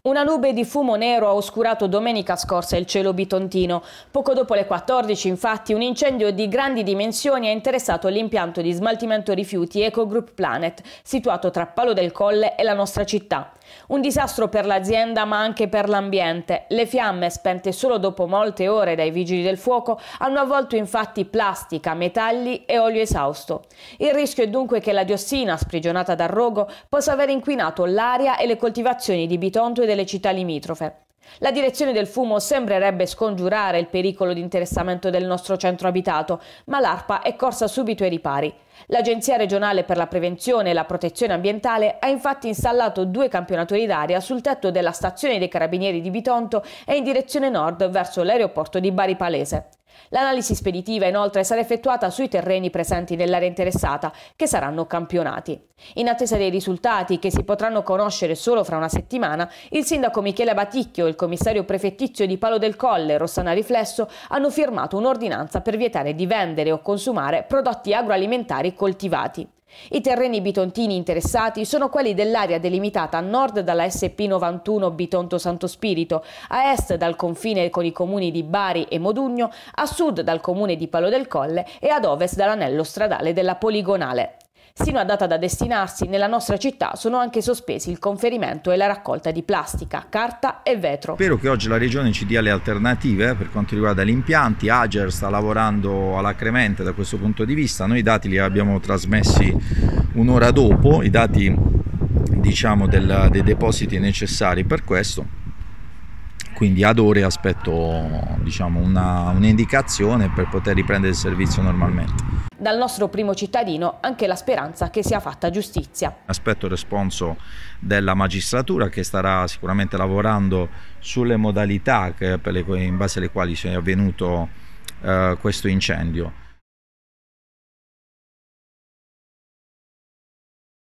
Una nube di fumo nero ha oscurato domenica scorsa il cielo bitontino. Poco dopo le 14, infatti, un incendio di grandi dimensioni ha interessato l'impianto di smaltimento rifiuti EcoGroup Planet, situato tra Palo del Colle e la nostra città. Un disastro per l'azienda ma anche per l'ambiente. Le fiamme, spente solo dopo molte ore dai vigili del fuoco, hanno avvolto infatti plastica, metalli e olio esausto. Il rischio è dunque che la diossina, sprigionata dal rogo, possa aver inquinato l'aria e le coltivazioni di Bitonto e delle città limitrofe. La direzione del fumo sembrerebbe scongiurare il pericolo di interessamento del nostro centro abitato, ma l'ARPA è corsa subito ai ripari. L'Agenzia regionale per la prevenzione e la protezione ambientale ha infatti installato due campionatori d'aria sul tetto della stazione dei carabinieri di Bitonto e in direzione nord verso l'aeroporto di Bari Palese. L'analisi speditiva inoltre sarà effettuata sui terreni presenti nell'area interessata che saranno campionati. In attesa dei risultati che si potranno conoscere solo fra una settimana, il sindaco Michele Baticchio e il commissario prefettizio di Palo del Colle, Rossana Riflesso, hanno firmato un'ordinanza per vietare di vendere o consumare prodotti agroalimentari coltivati. I terreni bitontini interessati sono quelli dell'area delimitata a nord dalla SP91 Bitonto Santo Spirito, a est dal confine con i comuni di Bari e Modugno, a sud dal comune di Palo del Colle e ad ovest dall'anello stradale della Poligonale. Sino a data da destinarsi, nella nostra città sono anche sospesi il conferimento e la raccolta di plastica, carta e vetro. Spero che oggi la Regione ci dia le alternative eh, per quanto riguarda gli impianti. Ager sta lavorando alacremente da questo punto di vista. Noi i dati li abbiamo trasmessi un'ora dopo, i dati diciamo, del, dei depositi necessari per questo quindi ad ore aspetto diciamo, un'indicazione per poter riprendere il servizio normalmente dal nostro primo cittadino anche la speranza che sia fatta giustizia. Aspetto il responso della magistratura che starà sicuramente lavorando sulle modalità che, in base alle quali è avvenuto eh, questo incendio.